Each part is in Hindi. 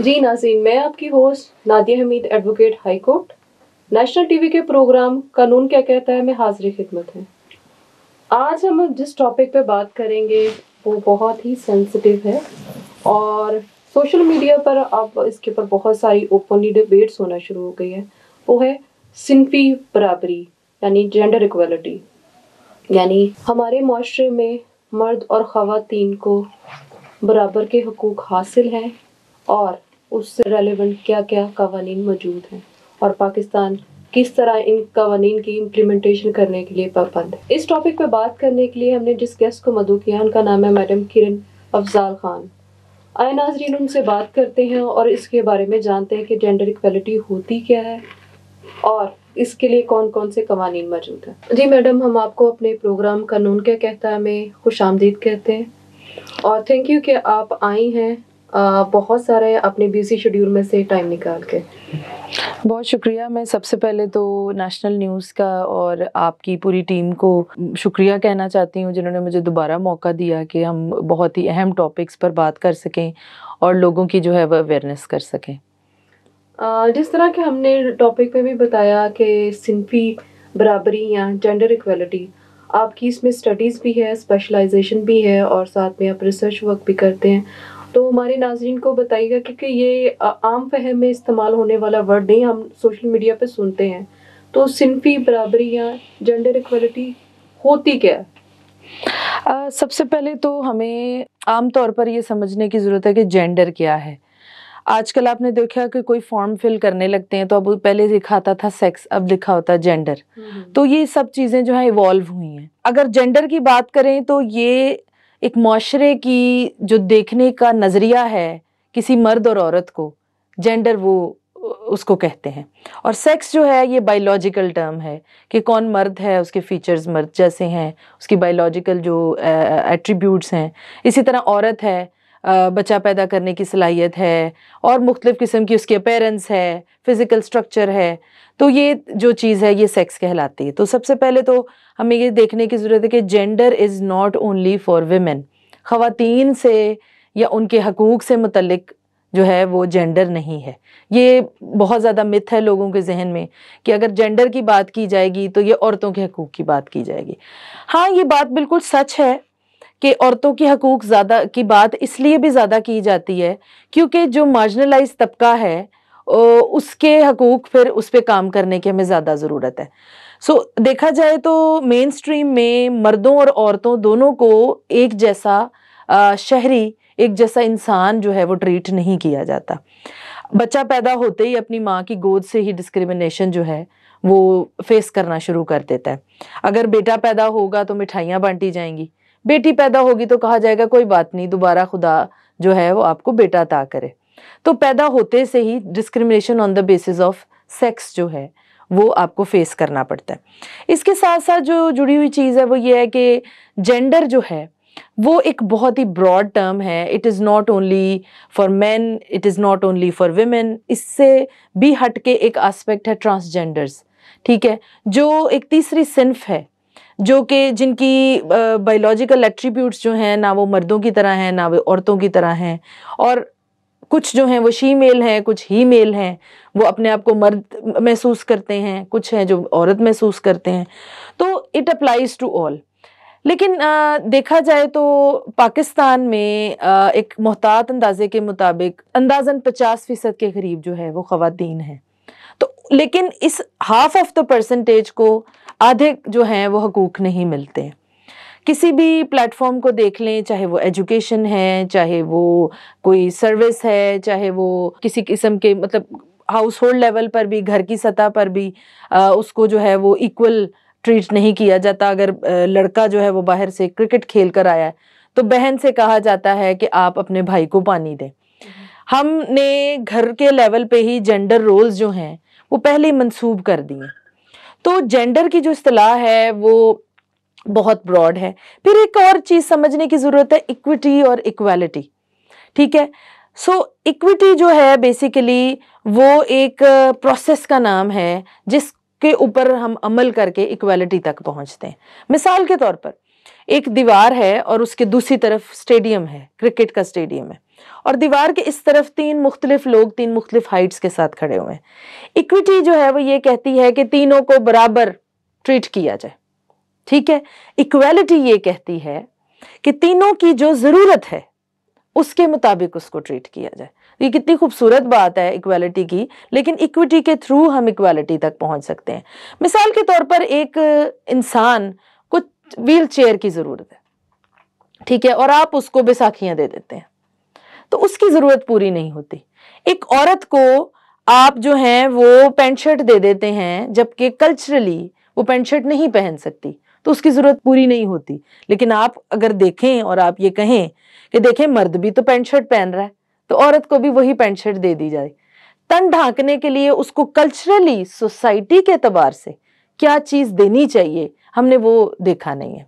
जी नाजीन मैं आपकी host Nadia Hamid advocate High Court National TV के प्रोग्राम कानून क्या कहता है मैं हाजिर खिदमत है आज हम जिस टॉपिक पे बात करेंगे वो बहुत ही सेंसिटिव है और सोशल मीडिया पर अब इसके ऊपर बहुत सारी ओपनली डिबेट्स होना शुरू हो गई है वो है सिंफी बराबरी यानी जेंडर इक्वलिटी यानी हमारे माशरे में मर्द और ख़वातीन को बराबर के हकूक़ हासिल हैं और उससे रेलिवेंट क्या क्या कवानी मौजूद हैं और पाकिस्तान किस तरह इन कवानी की इम्प्लीमेंटेशन करने के लिए पाबंद है इस टॉपिक पर बात करने के लिए हमने जिस गेस्ट को मदू किया उनका नाम है मैडम किरण अफजाल खान आए नाजरीन उनसे बात करते हैं और इसके बारे में जानते हैं कि जेंडर इक्वलिटी होती क्या है और इसके लिए कौन कौन से कवानी मौजूद हैं जी मैडम हम आपको अपने प्रोग्राम कानून क्या कहता है में खुश आमदीद कहते हैं और थैंक यू कि आप आई हैं बहुत सारे अपने बिजी शेड्यूल में से टाइम निकाल के बहुत शुक्रिया मैं सबसे पहले तो नेशनल न्यूज़ का और आपकी पूरी टीम को शुक्रिया कहना चाहती हूँ जिन्होंने मुझे दोबारा मौका दिया कि हम बहुत ही अहम टॉपिक्स पर बात कर सकें और लोगों की जो है वह अवेयरनेस कर सकें जिस तरह के हमने टॉपिक में भी बताया कि सिंफी बराबरी या जेंडर इक्वलिटी आपकी इसमें स्टडीज़ भी है स्पेशलाइजेशन भी है और साथ में आप रिसर्च वर्क भी करते हैं तो हमारे नाजरन को बताइएगा क्योंकि ये आम फहम में इस्तेमाल होने वाला वर्ड नहीं हम सोशल मीडिया पे सुनते हैं तो सिनफी बराबरी या जेंडर इक्वलिटी होती क्या आ, सबसे पहले तो हमें आम तौर पर यह समझने की ज़रूरत है कि जेंडर क्या है आजकल आपने देखा कि कोई फॉर्म फिल करने लगते हैं तो अब पहले दिखाता था सेक्स अब लिखा होता है हम्म। जेंडर तो ये सब चीज़ें जो है इवॉल्व हुई हैं अगर जेंडर की बात करें तो ये एक माशरे की जो देखने का नज़रिया है किसी मर्द और औरत को जेंडर वो उसको कहते हैं और सेक्स जो है ये बायोलॉजिकल टर्म है कि कौन मर्द है उसके फीचर्स मर्द जैसे हैं उसकी बायोलॉजिकल जो एट्रीब्यूट्स हैं इसी तरह औरत है बच्चा पैदा करने की सलाहियत है और मुख्तलिफ़ किस्म की उसकी अपेरेंस है फ़िज़िकल स्ट्रक्चर है तो ये जो चीज़ है ये सेक्स कहलाती है तो सबसे पहले तो हमें ये देखने की ज़रूरत है कि gender is not only for women ख़वातीन से या उनके हकूक़ से मुतलक जो है वो जेंडर नहीं है ये बहुत ज़्यादा मिथ है लोगों के जहन में कि अगर जेंडर की बात की जाएगी तो ये औरतों के हकूक़ की बात की जाएगी हाँ ये बात बिल्कुल सच है कि औरतों के हकूक ज़्यादा की बात इसलिए भी ज़्यादा की जाती है क्योंकि जो मार्जिनलाइज तबका है उसके हकूक फिर उस पर काम करने की हमें ज़्यादा ज़रूरत है सो so, देखा जाए तो मेन स्ट्रीम में मर्दों और औरतों दोनों को एक जैसा शहरी एक जैसा इंसान जो है वो ट्रीट नहीं किया जाता बच्चा पैदा होते ही अपनी माँ की गोद से ही डिस्क्रिमिनेशन जो है वो फेस करना शुरू कर देता है अगर बेटा पैदा होगा तो मिठाइयाँ बांटी जाएंगी बेटी पैदा होगी तो कहा जाएगा कोई बात नहीं दोबारा खुदा जो है वो आपको बेटा अता करे तो पैदा होते से ही discrimination on the basis of sex जो है वो आपको फेस करना पड़ता है इसके साथ साथ जो जुड़ी हुई चीज़ है वो ये है कि जेंडर जो है वो एक बहुत ही ब्रॉड टर्म है it is not only for man it is not only for women इससे भी हट के एक आस्पेक्ट है ट्रांसजेंडर्स ठीक है जो एक तीसरी सिंफ है जो कि जिनकी बायोलॉजिकल एट्रीब्यूट्स जो हैं ना वो मर्दों की तरह हैं ना वो औरतों की तरह हैं और कुछ जो हैं वो शी मेल हैं कुछ ही मेल हैं वो अपने आप को मर्द महसूस करते हैं कुछ हैं जो औरत महसूस करते हैं तो इट अप्लाइज टू ऑल लेकिन आ, देखा जाए तो पाकिस्तान में आ, एक मोहतात अंदाजे के मुताबिक अंदाजन पचास फ़ीसद के करीब जो है वो ख़वातीन हैं तो लेकिन इस हाफ ऑफ द परसेंटेज को अधिक जो हैं वो हकूक़ नहीं मिलते किसी भी प्लेटफॉर्म को देख लें चाहे वो एजुकेशन है चाहे वो कोई सर्विस है चाहे वो किसी किस्म के मतलब हाउस होल्ड लेवल पर भी घर की सतह पर भी आ, उसको जो है वो इक्वल ट्रीट नहीं किया जाता अगर लड़का जो है वो बाहर से क्रिकेट खेल कर आया है तो बहन से कहा जाता है कि आप अपने भाई को पानी दें हमने घर के लेवल पे ही जेंडर रोल्स जो हैं वो पहले मंसूब कर दिए तो जेंडर की जो असलाह है वो बहुत ब्रॉड है फिर एक और चीज़ समझने की ज़रूरत है इक्विटी और इक्वालिटी ठीक है सो so, इक्विटी जो है बेसिकली वो एक प्रोसेस का नाम है जिसके ऊपर हम अमल करके इक्वालिटी तक पहुंचते हैं मिसाल के तौर पर एक दीवार है और उसके दूसरी तरफ स्टेडियम है क्रिकेट का स्टेडियम है और दीवार के इस तरफ तीन मुख्तलिफ लोग तीन मुख्तलिफ हाइट्स के साथ खड़े हुए हैं इक्विटी जो है वो ये कहती है कि तीनों को बराबर ट्रीट किया जाए ठीक है इक्वेलिटी ये कहती है कि तीनों की जो ज़रूरत है उसके मुताबिक उसको ट्रीट किया जाए ये कितनी खूबसूरत बात है इक्वालिटी की लेकिन इक्विटी के थ्रू हम इक्वालिटी तक पहुंच सकते हैं मिसाल के तौर पर एक इंसान को व्हील चेयर की ज़रूरत है ठीक है और आप उसको बैसाखियां दे देते हैं तो उसकी ज़रूरत पूरी नहीं होती एक औरत को आप जो हैं वो पैंट शर्ट दे देते हैं जबकि कल्चरली वो पैंट शर्ट नहीं पहन सकती तो उसकी ज़रूरत पूरी नहीं होती लेकिन आप अगर देखें और आप ये कहें कि देखें मर्द भी तो पैंट शर्ट पहन रहा है तो औरत को भी वही पैंट शर्ट दे दी जाए तन ढांकने के लिए उसको कल्चरली सोसाइटी के अतबार से क्या चीज़ देनी चाहिए हमने वो देखा नहीं है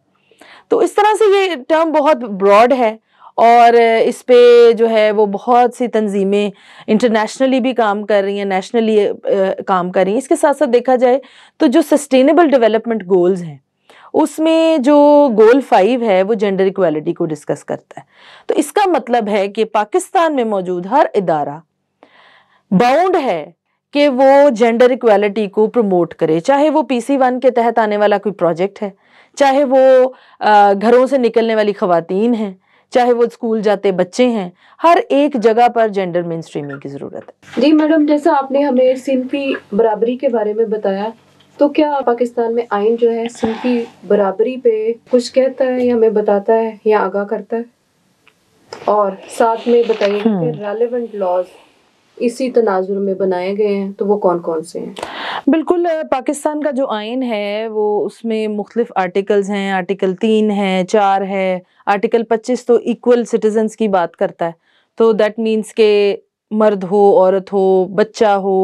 तो इस तरह से ये टर्म बहुत ब्रॉड है और इस पर जो है वो बहुत सी तंजीमें इंटरनेशनली भी काम कर रही हैं नेशनली काम कर रही हैं इसके साथ साथ देखा जाए तो जो सस्टेनेबल डेवलपमेंट गोल्स हैं उसमें जो गोल फाइव है वो जेंडर इक्वालिटी को डिस्कस करता है तो इसका मतलब है कि पाकिस्तान में मौजूद हर इदारा बाउंड है कि वो जेंडर इक्वालिटी को प्रमोट करे चाहे वो पीसी वन के तहत आने वाला कोई प्रोजेक्ट है चाहे वो घरों से निकलने वाली खवतान हैं चाहे वो स्कूल जाते बच्चे हैं हर एक जगह पर जेंडर मेन स्ट्रीमिंग की ज़रूरत है जी मैडम जैसा आपने हमें सिंफी बराबरी के बारे में बताया तो क्या पाकिस्तान में आइन जो है सिंफी बराबरी पे कुछ कहता है या हमें बताता है या आगाह करता है और साथ में बताइए कि रेलेवेंट हम्म। लॉज इसी तनाजुर में बनाए गए हैं तो वो कौन कौन से हैं बिल्कुल पाकिस्तान का जो आइन है वो उसमें मुख्तलिफ आर्टिकल्स हैं आर्टिकल तीन है चार है आर्टिकल पच्चीस तो इक्वल सिटीजन की बात करता है तो दैट मीन्स के मर्द हो औरत हो बच्चा हो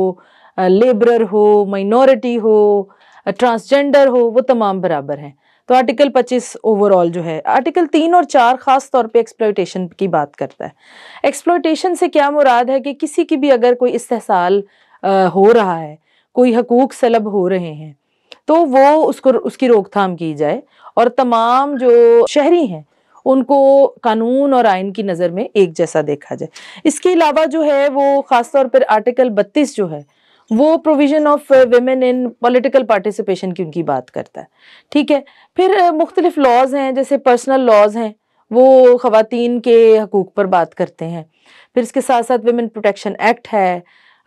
लेबरर हो माइनॉरिटी हो ट्रांसजेंडर हो वो तमाम बराबर हैं तो आर्टिकल 25 ओवरऑल जो है आर्टिकल तीन और चार खास तौर पे एक्सप्लोइटेशन की बात करता है एक्सप्लोइटेशन से क्या मुराद है कि किसी की भी अगर कोई इस्तेसाल हो रहा है कोई हकूक सलब हो रहे हैं तो वो उसको उसकी रोकथाम की जाए और तमाम जो शहरी हैं उनको कानून और आइन की नज़र में एक जैसा देखा जाए इसके अलावा जो है वो ख़ासतौर पर आर्टिकल बत्तीस जो है वो provision of women in political participation की उनकी बात करता है ठीक है फिर मुख्तलिफ लॉज हैं जैसे पर्सनल लॉज हैं वो ख़वातीन के हकूक़ पर बात करते हैं फिर इसके साथ साथ वेमेन प्रोटेक्शन एक्ट है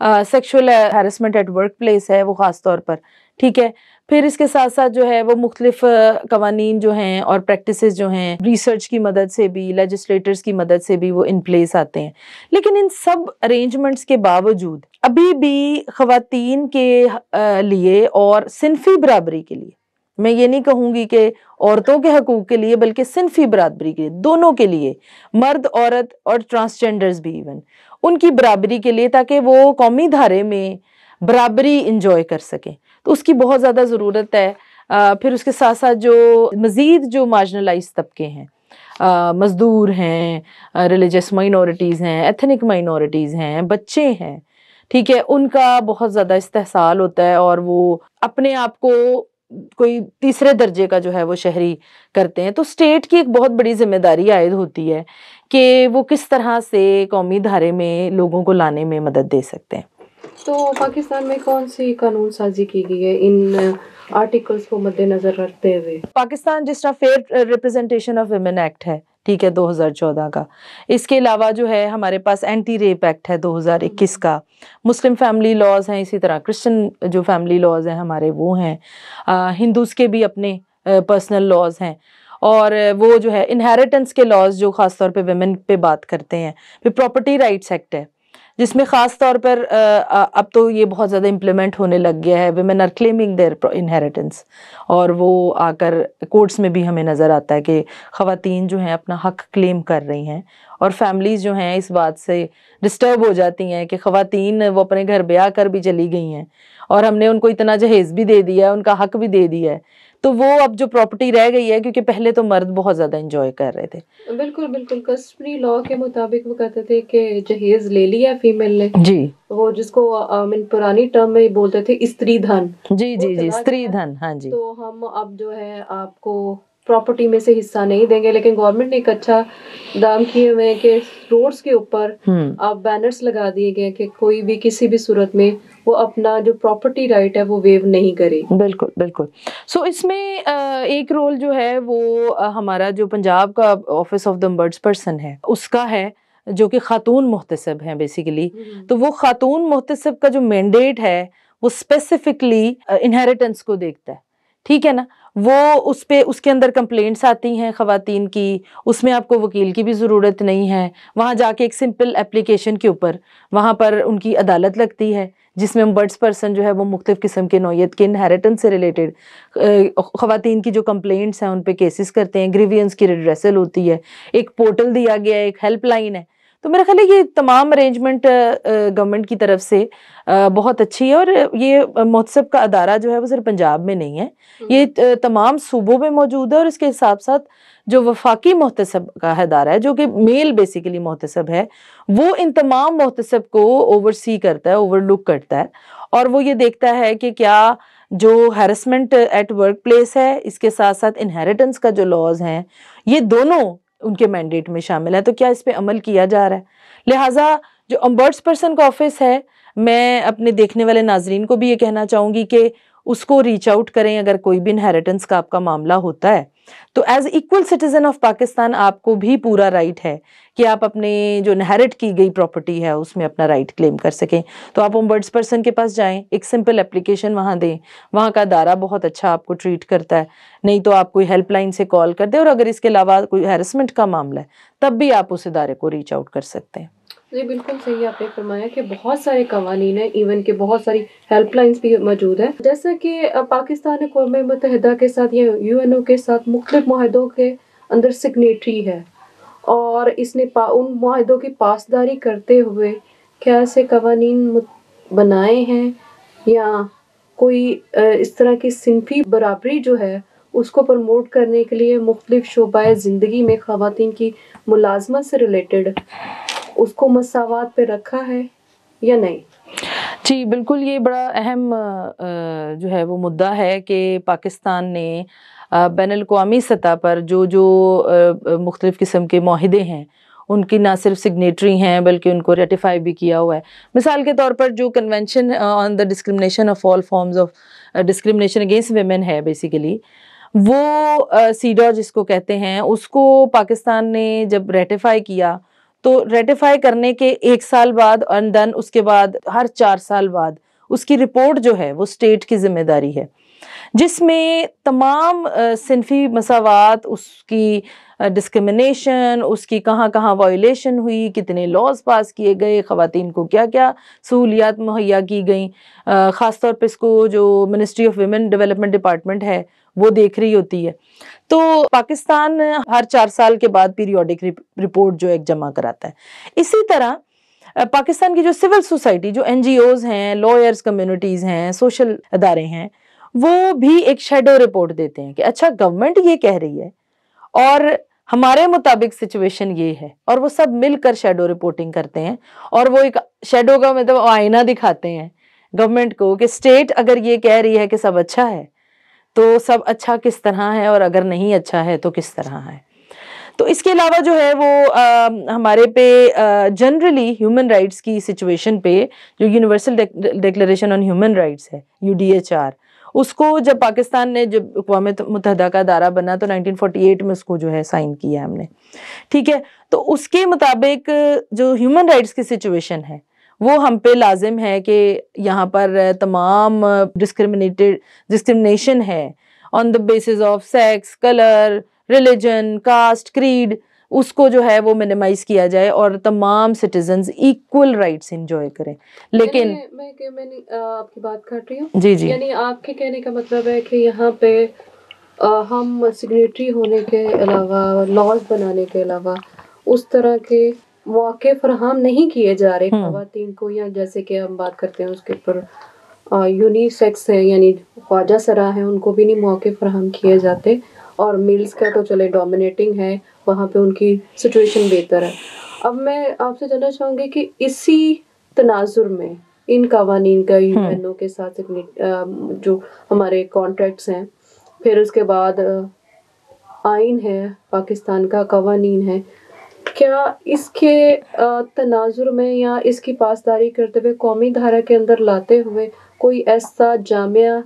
sexual harassment at workplace है वो ख़ास तौर पर ठीक है फिर इसके साथ साथ जो है वो मुख्तलिफ कवानीन जो हैं और प्रैक्टिस जो हैं रिसर्च की मदद से भी लेजिस्लेटर्स की मदद से भी वो इन प्लेस आते हैं लेकिन इन सब अरेंजमेंट्स के बावजूद अभी भी खातन के लिए और सिनफी बराबरी के लिए मैं ये नहीं कहूँगी कि औरतों के हकूक़ के लिए बल्कि सिनफी बरदरी के लिए दोनों के लिए मर्द औरत और ट्रांसजेंडर्स भी इवन उनकी बराबरी के लिए ताकि वो कौमी धारे में बराबरी इंजॉय कर सकें तो उसकी बहुत ज़्यादा ज़रूरत है आ, फिर उसके साथ साथ जो मज़ीद जो मार्जनलाइज तबके हैं मज़दूर हैं रिलीजस माइनॉरिटीज़ हैं एथनिक माइनॉरिटीज़ हैं बच्चे हैं ठीक है उनका बहुत ज़्यादा इस्तेसाल होता है और वो अपने आप को कोई तीसरे दर्जे का जो है वो शहरी करते हैं तो स्टेट की एक बहुत बड़ी जिम्मेदारी आयद होती है कि वो किस तरह से कौमी धारे में लोगों को लाने में मदद दे सकते हैं तो पाकिस्तान में कौन सी कानून साजी की गई है इन आर्टिकल्स uh, को मद्देनजर रखते हुए पाकिस्तान जिस तरह fair representation of women act है ठीक है 2014 का इसके अलावा जो है हमारे पास एंटी रेप एक्ट है 2021 का मुस्लिम फैमिली लॉज हैं इसी तरह क्रिश्चियन जो फैमिली लॉज हैं हमारे वो हैं हिंदूज़ uh, के भी अपने पर्सनल uh, लॉज हैं और वो जो है इनहेरिटेंस के लॉज जो ख़ास तौर पे वेमेन पे बात करते हैं फिर प्रॉपर्टी राइट्स एक्ट है जिसमें ख़ास तौर पर अब तो ये बहुत ज़्यादा इम्प्लीमेंट होने लग गया है women are claiming their inheritance और वो आकर कोर्ट्स में भी हमें नज़र आता है कि खातन जो हैं अपना हक क्लेम कर रही हैं और फैमिलीज़ जो हैं इस बात से डिस्टर्ब हो जाती हैं कि खातन वो अपने घर ब्याह कर भी चली गई हैं और हमने उनको इतना जहेज़ भी दे दिया है उनका हक भी दे दिया है तो वो अब जो प्रॉपर्टी रह गई है क्योंकि पहले तो मर्द बहुत ज्यादा इंजॉय कर रहे थे बिल्कुल बिल्कुल कस्टमरी लॉ के मुताबिक वो कहते थे कि जहेज ले लिया फीमेल ने जी वो जिसको मीन पुरानी टर्म में बोलते थे स्त्री धन जी जी जी स्त्री धन हाँ जी तो हम अब जो है आपको प्रॉपर्टी में से हिस्सा नहीं देंगे लेकिन गवर्नमेंट ने एक अच्छा दाम किए हुए हैं कि रोड्स के ऊपर अब हम्म। बैनर्स लगा दिए गए कि कोई भी किसी भी सूरत में वो अपना जो प्रॉपर्टी राइट है वो वेव नहीं करे बिल्कुल बिल्कुल सो so, इसमें एक रोल जो है वो हमारा जो पंजाब का office of the birds person है उसका है जो कि खातून मुहतसब हैं बेसिकली हम्म। तो वो खातून मुहतसब का जो मैंडेट है वो स्पेसिफिकली इनहेरिटेंस को देखता है ठीक है ना वो उस पर उसके अंदर कंप्लेंट्स आती हैं खातन की उसमें आपको वकील की भी ज़रूरत नहीं है वहाँ जाके एक सिंपल एप्लीकेशन के ऊपर वहाँ पर उनकी अदालत लगती है जिसमें बर्ड्स पर्सन जो है वो मुख्त किस्म के नोयत के इनहेरिटेंस से रिलेटेड ख़वातीन की जो कंप्लेंट्स हैं उन पर केसेस करते हैं ग्रीवियंस की रिड्रेसल होती है एक पोर्टल दिया गया है एक हेल्पलाइन है तो मेरा ख्याल है ये तमाम अरेंजमेंट गवर्नमेंट की तरफ से बहुत अच्छी है और ये महोत्सव का अदारा जो है वो सिर्फ पंजाब में नहीं है हम्म। ये तमाम सूबों में मौजूद है और इसके हिसाब साथ जो वफाकी महतसब का अदारा है जो कि मेल बेसिकली महतसब है वो इन तमाम महतसब को ओवरसी करता है ओवरलुक करता है और वो ये देखता है कि क्या जो हेरसमेंट एट वर्क प्लेस है इसके साथ साथ इनहेरिटेंस का जो लॉज हैं ये दोनों उनके मैंडेट में शामिल है तो क्या इस पर अमल किया जा रहा है लिहाजा जो अम्बर्ड्स पर्सन का ऑफिस है मैं अपने देखने वाले नाजरीन को भी ये कहना चाहूँगी कि उसको रीच आउट करें अगर कोई भी इनहेरिटेंस का आपका मामला होता है तो as equal citizen of Pakistan आपको भी पूरा राइट है कि आप अपने जो इनहेरिट की गई प्रॉपर्टी है उसमें अपना राइट क्लेम कर सकें तो आप ओमबर्ड्स पर्सन के पास जाएं एक सिंपल एप्लीकेशन वहां दें वहां का दारा बहुत अच्छा आपको ट्रीट करता है नहीं तो आप कोई हेल्पलाइन से कॉल कर दें और अगर इसके अलावा कोई हेरसमेंट का मामला है तब भी आप उस इदारे को रीच आउट कर सकते हैं ये बिल्कुल सही आपने फरमाया कि बहुत सारे कवानीन हैं इवन के बहुत सारी हेल्पलाइंस भी मौजूद हैं जैसा कि पाकिस्तान कौम मतहदा के साथ या यू के साथ मुख्तु माहों के अंदर सिग्नेटरी है और इसने पा उन माहों की पासदारी करते हुए क्या से कवानीन बनाए हैं या कोई इस तरह की सिंफी बराबरी जो है उसको प्रमोट करने के लिए मुख्तलिफ शोबा ज़िंदगी में ख़वान की मुलाजमत से रिलेटेड उसको मसावत पे रखा है या नहीं जी बिल्कुल ये बड़ा अहम जो है वो मुद्दा है कि पाकिस्तान ने बैन अवी सतह पर जो जो मुख्तलिफ़ किस्म के माहदे हैं उनकी ना सिर्फ सिग्नेटरी हैं बल्कि उनको रेटिफाई भी किया हुआ है मिसाल के तौर पर जो convention on the discrimination of all forms of discrimination against women है बेसिकली वो सीडा जिसको कहते हैं उसको पाकिस्तान ने जब रेटिफाई किया तो रेटिफाई करने के एक साल बाद एंड देन उसके बाद हर चार साल बाद उसकी रिपोर्ट जो है वो स्टेट की जिम्मेदारी है जिसमें तमाम सिनफी मसावत उसकी डिस्क्रिमिनेशन उसकी कहाँ कहाँ वायलेशन हुई कितने लॉज पास किए गए ख़वान को क्या क्या सहूलियात मुहैया की गई ख़ासतौर पर इसको जो ministry of women development department है वो देख रही होती है तो पाकिस्तान हर चार साल के बाद पीरियोडिक रिपोर्ट जो एक जमा कराता है इसी तरह पाकिस्तान की जो सिविल सोसाइटी जो एन हैं लॉयर्स कम्युनिटीज़ हैं सोशल अदारे हैं वो भी एक शेडो रिपोर्ट देते हैं कि अच्छा गवर्नमेंट ये कह रही है और हमारे मुताबिक सिचुएशन ये है और वो सब मिलकर शेडो रिपोर्टिंग करते हैं और वो एक शेडो का मतलब आईना दिखाते हैं गवर्नमेंट को कि स्टेट अगर ये कह रही है कि सब अच्छा है तो सब अच्छा किस तरह है और अगर नहीं अच्छा है तो किस तरह है तो इसके अलावा जो है वो आ, हमारे पे जनरली ह्यूमन राइट्स की सिचुएशन पे जो universal declaration on human rights है यू उसको जब पाकिस्तान ने जब अकवा मुतहदा का दारा बना तो 1948 में उसको जो है साइन किया हमने ठीक है तो उसके मुताबिक जो ह्यूमन राइट्स की सिचुएशन है वो हम पे लाजिम है कि यहाँ पर तमाम डिस्क्रिमिनेटेड डिस्क्रिमिनेशन है on the basis of sex colour religion caste creed उसको जो है वो मिनिमाइज किया जाए और तमाम सिटीजन इक्वल राइट्स इंजॉय करें लेकिन मैं, मैं, मैं आपकी बात कर रही हूँ जी जी यानी आपके कहने का मतलब है कि यहाँ पे आ, हम सिग्नेटरी होने के अलावा लॉज बनाने के अलावा उस तरह के मौके फरहम नहीं किए जा रहे हम्म। खातन को या जैसे कि हम बात करते हैं उसके ऊपर यूनिसेक्स है यानी ख्वाजा सरा है उनको भी नहीं मौके फरहम किए जाते और मेल्स का तो चले डोमिनेटिंग है वहाँ पे उनकी सिचुएशन बेहतर है अब मैं आपसे जानना चाहूँगी कि इसी तनाजुर में इन कवानी का यू हम्म। के साथ जो हमारे कॉन्ट्रैक्ट्स हैं फिर उसके बाद आइन है पाकिस्तान का कवानीन है क्या इसके तनाजुर में या इसकी पासदारी करते हुए कौमी धारा के अंदर लाते हुए कोई ऐसा जामिया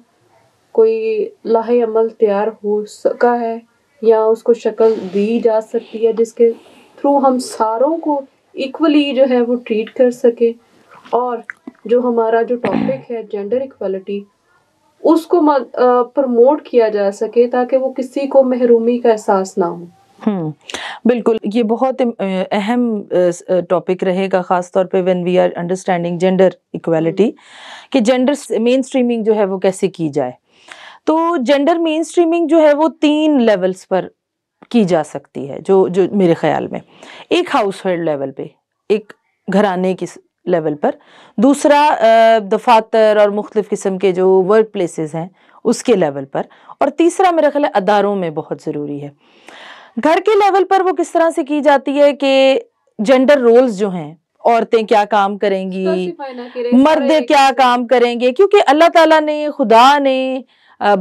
कोई लाहे अमल तैयार हो सका है या उसको शक्ल दी जा सकती है जिसके थ्रू हम सारों को इक्वली जो है वो ट्रीट कर सके और जो हमारा जो टॉपिक है जेंडर इक्वलिटी उसको प्रमोट किया जा सके ताकि वो किसी को महरूमी का एहसास ना हो हम्म, बिल्कुल ये बहुत अहम टॉपिक रहेगा ख़ास तौर पे when we are understanding gender equality कि जेंडर मेन स्ट्रीमिंग जो है वो कैसे की जाए तो जेंडर मेन स्ट्रीमिंग जो है वो तीन लेवल्स पर की जा सकती है जो जो मेरे ख्याल में एक हाउस होल्ड लेवल पे एक घराने की लेवल पर दूसरा दफातर और मुख्तफ किस्म के जो वर्क प्लेसेस हैं उसके लेवल पर और तीसरा मेरा ख्याल अदारों में बहुत ज़रूरी है घर के लेवल पर वो किस तरह से की जाती है कि जेंडर रोल्स जो हैं औरतें क्या काम करेंगी तो मर्द क्या काम करेंगे क्योंकि अल्लाह ताला ने खुदा ने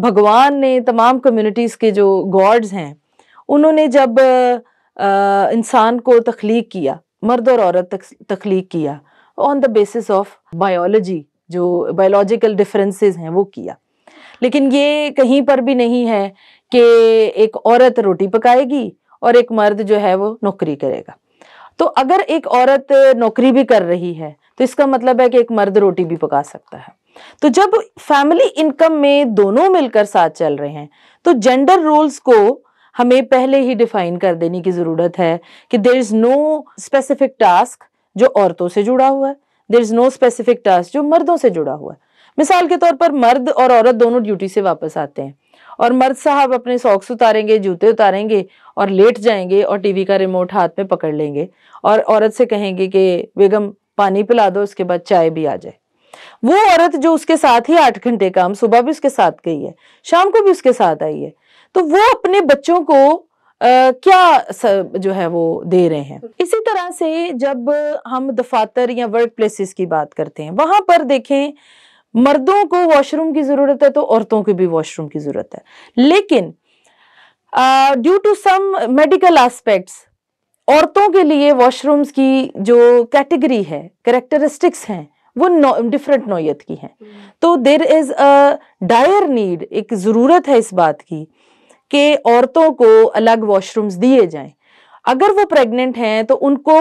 भगवान ने तमाम कम्युनिटीज़ के जो गॉड्स हैं उन्होंने जब इंसान को तख्लीक किया मर्द और औरत तख्लीक किया on the basis of biology जो बायोलॉजिकल डिफरेंसेस हैं वो किया लेकिन ये कहीं पर भी नहीं है कि एक औरत रोटी पकाएगी और एक मर्द जो है वो नौकरी करेगा तो अगर एक औरत नौकरी भी कर रही है तो इसका मतलब है कि एक मर्द रोटी भी पका सकता है तो जब फैमिली इनकम में दोनों मिलकर साथ चल रहे हैं तो जेंडर रोल्स को हमें पहले ही डिफाइन कर देने की ज़रूरत है कि there is no specific task जो औरतों से जुड़ा हुआ है there is no specific task जो मर्दों से जुड़ा हुआ है मिसाल के तौर पर मर्द और औरत दोनों ड्यूटी से वापस आते हैं और मर्द साहब अपने सॉक्स उतारेंगे जूते उतारेंगे और लेट जाएंगे और टीवी का रिमोट हाथ में पकड़ लेंगे और औरत से कहेंगे कि बेगम पानी पिला दो उसके बाद चाय भी आ जाए वो औरत जो उसके साथ ही आठ घंटे काम सुबह भी उसके साथ गई है शाम को भी उसके साथ आई है तो वो अपने बच्चों को आ, क्या जो है वो दे रहे हैं इसी तरह से जब हम दफातर या वर्क प्लेसेस की बात करते हैं वहां पर देखें मर्दों को वॉशरूम की जरूरत है तो औरतों को भी वॉशरूम की जरूरत है लेकिन due to some medical aspects औरतों के लिए वॉशरूम्स की जो कैटेगरी है करेक्टरिस्टिक्स हैं वो डिफरेंट नौयत की हैं तो there is a dire need एक ज़रूरत है इस बात की कि औरतों को अलग वॉशरूम्स दिए जाएं अगर वो प्रेग्नेंट हैं तो उनको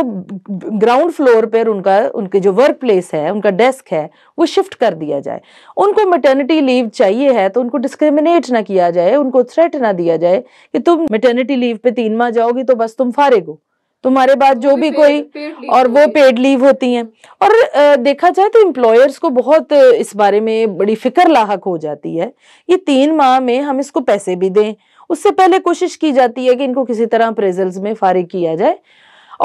ग्राउंड फ्लोर पर उनका उनके जो वर्क प्लेस है उनका डेस्क है वो शिफ्ट कर दिया जाए उनको मेटर्निटी लीव चाहिए है तो उनको डिस्क्रिमिनेट ना किया जाए उनको थ्रेट ना दिया जाए कि तुम मेटर्निटी लीव पे तीन माह जाओगी तो बस तुम फारिग हो तुम्हारे बाद जो भी, भी कोई पेड़ और वो पेड लीव होती हैं और देखा जाए तो इम्प्लॉयर्स को बहुत इस बारे में बड़ी फिक्र लाक हो जाती है ये तीन माह में हम इसको पैसे भी दें उससे पहले कोशिश की जाती है कि इनको किसी तरह अप्रेजल्स में फारिग किया जाए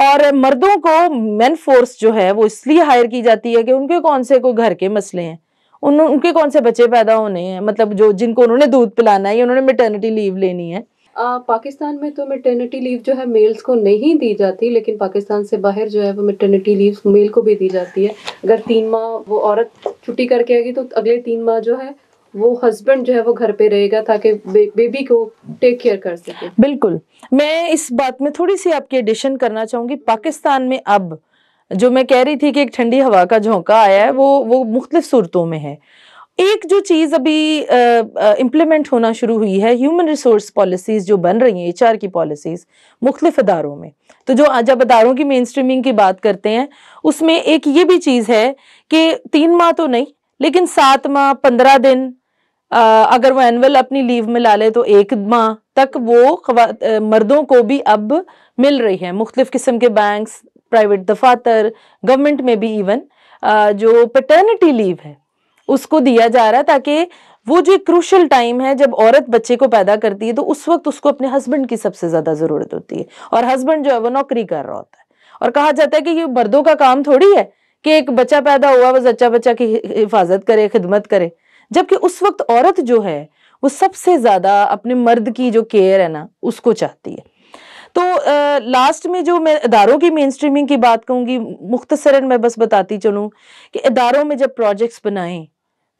और मर्दों को मैन फोर्स जो है वो इसलिए हायर की जाती है कि उनके कौन से कोई घर के मसले हैं उन उनके कौन से बच्चे पैदा होने हैं मतलब जो जिनको उन्होंने दूध पिलाना है या उन्होंने मेटर्निटी लीव लेनी है आ, पाकिस्तान में तो मेटर्निटी लीव जो है मेल्स को नहीं दी जाती लेकिन पाकिस्तान से बाहर जो है वो मेटर्निटी लीव मेल को भी दी जाती है अगर तीन माह वो औरत छुट्टी करके आएगी तो अगले तीन माह जो है वो हस्बैंड जो है वो घर पे रहेगा ताकि बे, बेबी को टेक केयर कर सके बिल्कुल मैं इस बात में थोड़ी सी आपकी एडिशन करना चाहूंगी पाकिस्तान में अब जो मैं कह रही थी कि एक ठंडी हवा का झोंका आया है वो वो मुख्तलिफ सूरतों में है एक जो चीज़ अभी इम्प्लीमेंट होना शुरू हुई है ह्यूमन रिसोर्स पॉलिसीज़ जो बन रही हैं एच की पॉलिसीज़ मुख्तलिफ अदारों में तो जो जब अदारों की मेन स्ट्रीमिंग की बात करते हैं उसमें एक ये भी चीज़ है कि तीन माह तो नहीं लेकिन सात माह पंद्रह दिन अगर वो एनअल अपनी लीव में ला ले तो एक माह तक वो मर्दों को भी अब मिल रही है मुख्तफ किस्म के बैंक प्राइवेट दफातर गवर्नमेंट में भी इवन जो पटर्निटी लीव है उसको दिया जा रहा है ताकि वो जो क्रूशल टाइम है जब औरत बच्चे को पैदा करती है तो उस वक्त उसको अपने हस्बैंड की सबसे ज़्यादा ज़रूरत होती है और हस्बैंड जो है वो नौकरी कर रहा होता है और कहा जाता है कि ये मर्दों का काम थोड़ी है कि एक बच्चा पैदा हुआ बस बच्चा बच्चा की हिफाजत करे खिदमत करे जबकि उस वक्त औरत जो है वो सबसे ज़्यादा अपने मर्द की जो केयर है ना उसको चाहती है तो आ, लास्ट में जो मैं इदारों की मेन स्ट्रीमिंग की बात कहूंगी मुख्तसर मैं बस बताती चलूँ कि इदारों में जब प्रोजेक्ट्स बनाएं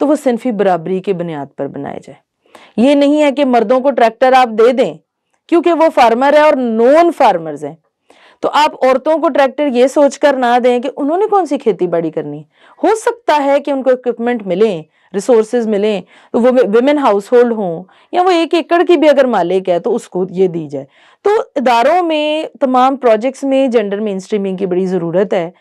तो वो सिनफी बराबरी के बुनियाद पर बनाए जाए ये नहीं है कि मर्दों को ट्रैक्टर आप दे दें क्योंकि वो फार्मर है और नॉन फार्मर्स हैं तो आप औरतों को ट्रैक्टर ये सोचकर ना दें कि उन्होंने कौन सी खेती बाड़ी करनी हो सकता है कि उनको इक्विपमेंट मिले रिसोर्सेज मिले तो वो वेमेन हाउस होल्ड हों या वो एक एकड़ की भी अगर मालिक है तो उसको ये दी जाए तो इदारों में तमाम प्रोजेक्ट्स में जेंडर मेन स्ट्रीमिंग की बड़ी ज़रूरत है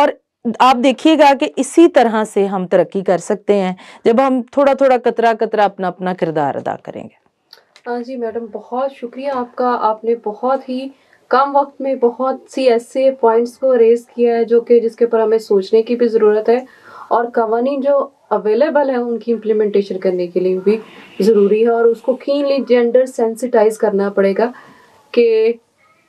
और आप देखिएगा कि इसी तरह से हम तरक्की कर सकते हैं जब हम थोड़ा थोड़ा कतरा कतरा अपना अपना किरदार अदा करेंगे हाँ जी मैडम बहुत शुक्रिया आपका आपने बहुत ही कम वक्त में बहुत सी ऐसे पॉइंट्स को रेज किया है जो कि जिसके ऊपर हमें सोचने की भी ज़रूरत है और कवानी जो अवेलेबल है उनकी इम्प्लीमेंटेशन करने के लिए भी ज़रूरी है और उसको क्लीनली जेंडर सेंसिटाइज करना पड़ेगा कि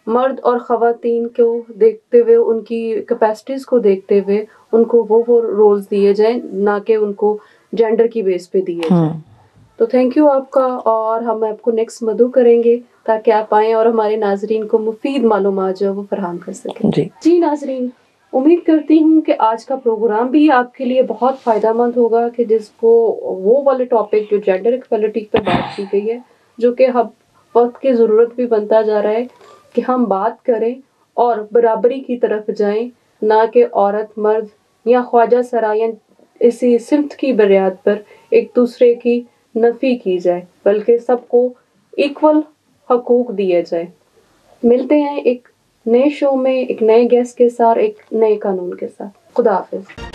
मर्द और ख़वातीन को देखते हुए उनकी कैपेसिटीज़ को देखते हुए उनको वो वो रोल्स दिए जाएं ना कि उनको जेंडर की बेस पे दिए जाएं हम्म। तो थैंक यू आपका और हम आपको नेक्स्ट मधु करेंगे ताकि आप आए और हमारे नाजरीन को मुफीद मालूम जो है वो फराम कर सकें जी जी नाजरीन उम्मीद करती हूँ कि आज का प्रोग्राम भी आपके लिए बहुत फ़ायदा मंद होगा कि जिसको वो वाले टॉपिक जो जेंडर इक्वलिटी पर बात की गई है जो कि हम वक्त की ज़रूरत भी बनता जा रहा है कि हम बात करें और बराबरी की तरफ जाएं ना कि औरत मर्द या ख्वाजा सरायन इसी सिमत की बुनियाद पर एक दूसरे की नफ़ी की जाए बल्कि सबको इक्वल हकूक दिए जाए मिलते हैं एक नए शो में एक नए गेस्ट के साथ एक नए कानून के साथ खुदा हाफिज़